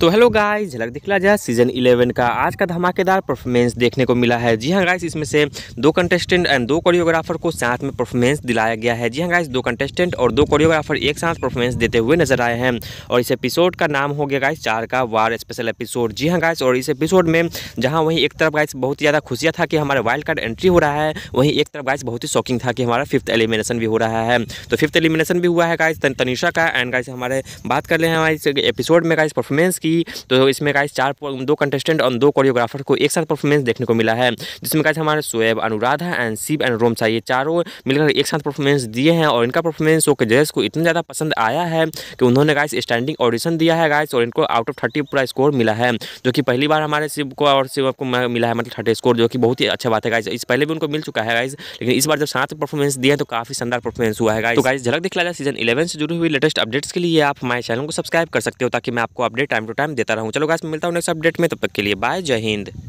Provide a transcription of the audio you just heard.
तो hello guys झलक दिखला जाए सीजन 11 का आज का धमाकेदार परफॉर्मेंस देखने को मिला है जी हाँ गाइस इसमें से दो कंटेस्टेंट एंड दो कोरियोग्राफर को साथ में परफॉर्मेंस दिलाया गया है जी हाँ गाइस दो कंटेस्टेंट और दो कोरियोग्राफर एक साथ परफॉर्मेंस देते हुए नजर आए हैं और इस एपिसोड का नाम हो गया गाइस चार का वार स्पेशल एपिसोड जी हाँ गाइस और इस एपिसोड में जहाँ वहीं एक तरफ गाइस बहुत ज़्यादा खुशियाँ था कि हमारा वाइल्ड कार्ड एंट्री हो रहा है वहीं एक तरफ गाइस बहुत ही शॉकिंग था कि हमारा फिफ्थ एलिमिनेशन भी हो रहा है तो फिफ्थ एलिमिनेशन भी हुआ है गाइस तनिषा का एंड गाइस हमारे बात कर ले हैं हमारे एपिसोड में गाइस परफॉर्मेंस की थी तो इसमें गाइस चार दो कंटेस्टेंट और दो कोरियोग्राफर को एक साथ परफॉर्मेंस देखने को मिला है जिसमें गाइस हमारे सोएब अनुराधा एंड शिव एंड रोमसा ये चारों मिलकर एक साथ परफॉर्मेंस दिए हैं और इनका परफॉर्मेंस शो के को इतना ज़्यादा पसंद आया है कि उन्होंने गाइस स्टैंडिंग ऑडिशन दिया है गाइस और इनको आउट ऑफ थर्टी पूरा स्कोर मिला है जो कि पहली बार हमारे शिव को और शिव को मिला है मतलब थर्टी स्कोर जो कि बहुत ही अच्छा बात है गाइस इस पहले भी उनको मिल चुका है गाइस लेकिन इस बार जब साथ परफॉर्मेंस दिया है तो काफ़ी शानदार परफॉर्मेंस हुआ है गाइस तो गाइस झलक दिखला सीजन इलेवन से जुड़ी हुई लेटेस्ट अपडेट्स के लिए आप हमारे चैनल को सब्सक्राइब कर सकते हो ताकि मैं आपको अपडेट टाइम टू टाइम देता रहूँ चलो गाइस मैं मिलता हूँ नेक्स्ट अपडेट में तब तक के लिए बाय जय हिंद